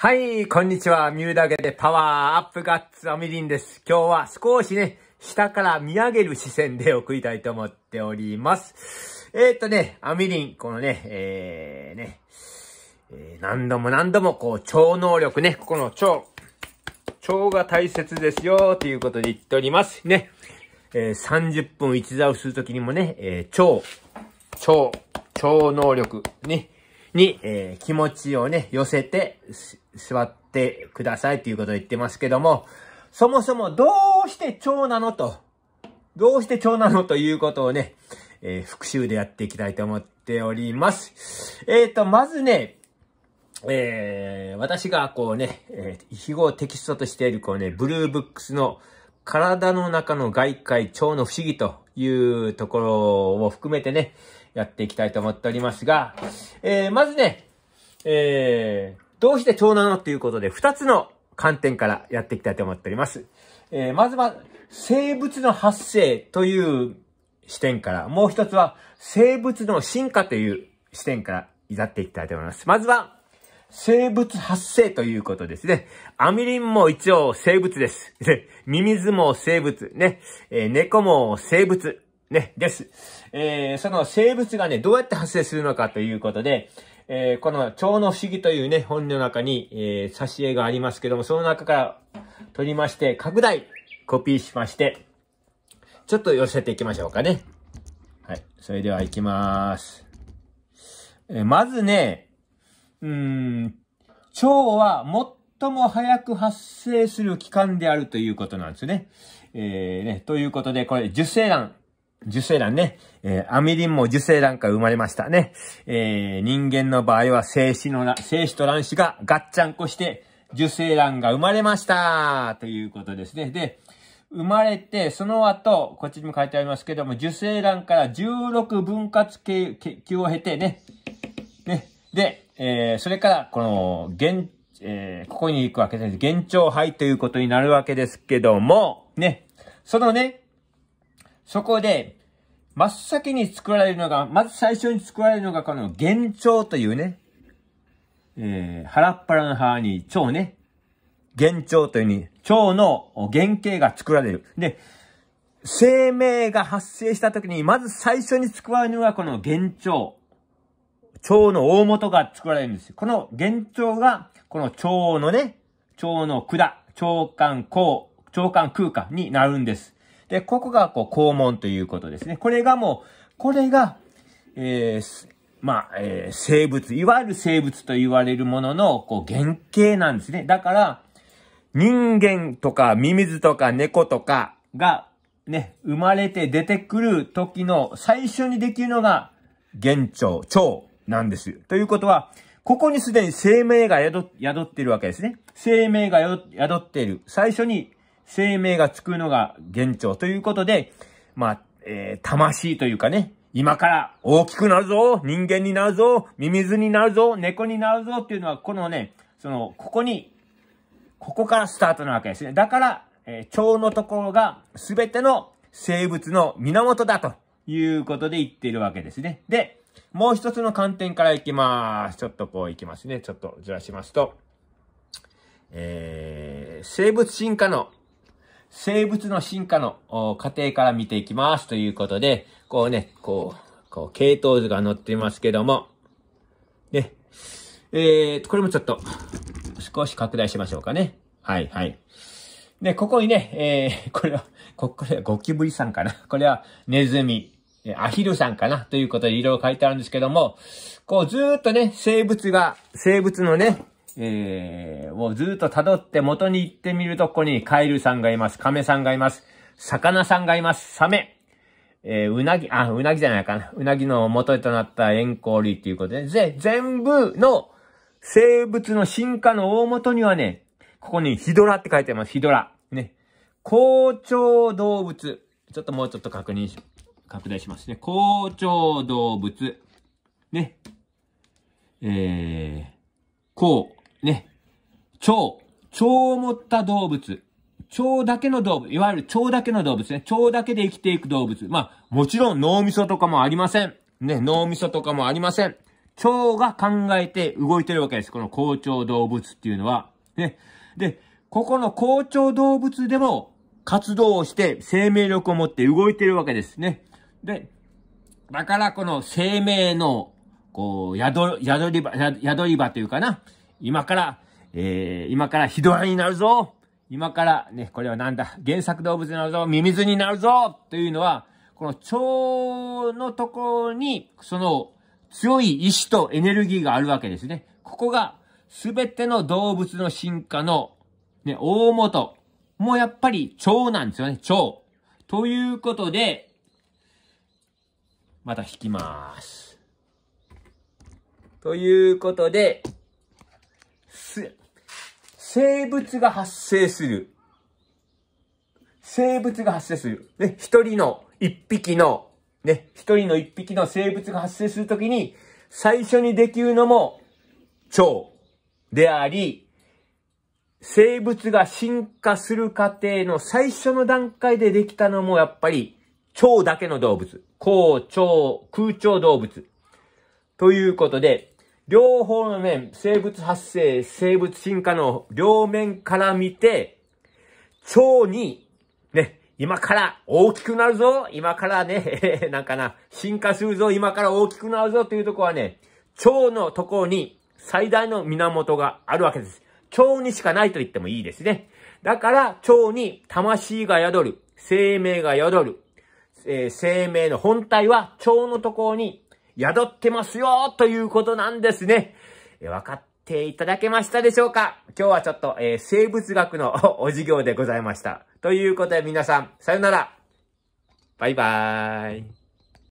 はい、こんにちは。ミューダゲでパワーアップガッツアミリンです。今日は少しね、下から見上げる視線で送りたいと思っております。えー、っとね、アミリン、このね、えー、ね、えー、何度も何度もこう、超能力ね、ここの超、超が大切ですよ、ということで言っております。ね、えー、30分一座をするときにもね、えー、超、超、超能力、ね、に、えー、気持ちをね、寄せて、座ってくださいということを言ってますけども、そもそもどうして蝶なのと、どうして蝶なのということをね、えー、復習でやっていきたいと思っております。えっ、ー、と、まずね、えー、私がこうね、えー、日頃テキストとしているこうね、ブルーブックスの体の中の外界、腸の不思議というところを含めてね、やっていきたいと思っておりますが、えー、まずね、えー、どうして腸なのっていうことで、二つの観点からやっていきたいと思っております。えー、まずは、生物の発生という視点から、もう一つは、生物の進化という視点からいざっていきたいと思います。まずは、生物発生ということですね。アミリンも一応生物です。ミミズも生物。ね。えー、猫も生物。ね、です。えー、その生物がね、どうやって発生するのかということで、えー、この蝶の不思議というね、本の中に、えー、挿絵がありますけども、その中から取りまして、拡大、コピーしまして、ちょっと寄せていきましょうかね。はい。それでは行きまーす。えー、まずね、うん、蝶は最も早く発生する期間であるということなんですね。えー、ね、ということで、これ、受精卵、受精卵ね。えー、アミリンも受精卵から生まれましたね。えー、人間の場合は精子の、精子と卵子がガッチャンコして受精卵が生まれましたということですね。で、生まれて、その後、こっちにも書いてありますけども、受精卵から16分割期を経てね、ね、で、えー、それから、この、現、えー、ここに行くわけです。現状肺ということになるわけですけども、ね、そのね、そこで、真っ先に作られるのが、まず最初に作られるのがこの幻聴というね、えー、腹っ腹の腹に蝶ね、幻聴というに、蝶の原型が作られる。で、生命が発生した時に、まず最初に作られるのがこの幻聴。蝶の大元が作られるんですよ。この幻聴が、この蝶のね、蝶の管、腸管孔、腸管空間になるんです。で、ここがこう、肛門ということですね。これがもう、これが、えー、まあ、えー、生物、いわゆる生物と言われるものの、こう、原型なんですね。だから、人間とか、ミミズとか、猫とかが、ね、生まれて出てくる時の最初にできるのが、幻聴、蝶なんです。ということは、ここにすでに生命が宿っているわけですね。生命が宿っている。最初に生命がつくのが幻聴ということで、まあ、えー、魂というかね、今から大きくなるぞ人間になるぞミミズになるぞ猫になるぞっていうのは、このね、その、ここに、ここからスタートなわけですね。だから、えー、腸のところが全ての生物の源だということで言っているわけですね。で、もう一つの観点からいきます。ちょっとこういきますね。ちょっとずらしますと。えー、生物進化の生物の進化の過程から見ていきますということで、こうね、こう、こう、系統図が載ってますけども、ね、えー、これもちょっと、少し拡大しましょうかね。はい、はい。で、ここにね、えー、これは、こ、これはゴキブリさんかな。これはネズミ、アヒルさんかな。ということでいろいろ書いてあるんですけども、こうずーっとね、生物が、生物のね、えー、をずっと辿って元に行ってみると、ここにカエルさんがいます、カメさんがいます、魚さんがいます、サメ。えー、うなぎ、あ、うなぎじゃないかな。うなぎの元となったエンコーリーっていうことで、ぜ、全部の生物の進化の大元にはね、ここにヒドラって書いてます。ヒドラ。ね。好調動物。ちょっともうちょっと確認し、拡大しますね。好調動物。ね。えー、こう。ね、蝶、蝶を持った動物、蝶だけの動物、いわゆる蝶だけの動物ね。蝶だけで生きていく動物。まあ、もちろん脳みそとかもありません。ね、脳みそとかもありません。腸が考えて動いてるわけです。この校長動物っていうのは。ね。で、ここの校長動物でも活動をして生命力を持って動いてるわけですね。で、だからこの生命の、こう、宿、宿り場、宿り場というかな。今から、えー、今からヒドラになるぞ今からね、これはなんだ原作動物になるぞミミズになるぞというのは、この蝶のところに、その強い意志とエネルギーがあるわけですね。ここが全ての動物の進化の、ね、大元もやっぱり腸なんですよね、腸。ということで、また引きます。ということで、生物が発生する。生物が発生する。ね、一人の一匹の、ね、一人の一匹の生物が発生するときに、最初にできるのも、腸であり、生物が進化する過程の最初の段階でできたのもやっぱり腸だけの動物。高腸、空腸動物。ということで、両方の面、生物発生、生物進化の両面から見て、腸に、ね、今から大きくなるぞ今からね、なんかな、進化するぞ今から大きくなるぞというとこはね、腸のところに最大の源があるわけです。腸にしかないと言ってもいいですね。だから、腸に魂が宿る、生命が宿る、えー、生命の本体は腸のところに宿ってますよということなんですね。え分かっていただけましたでしょうか今日はちょっと、えー、生物学の お授業でございました。ということで皆さん、さよならバイバーイ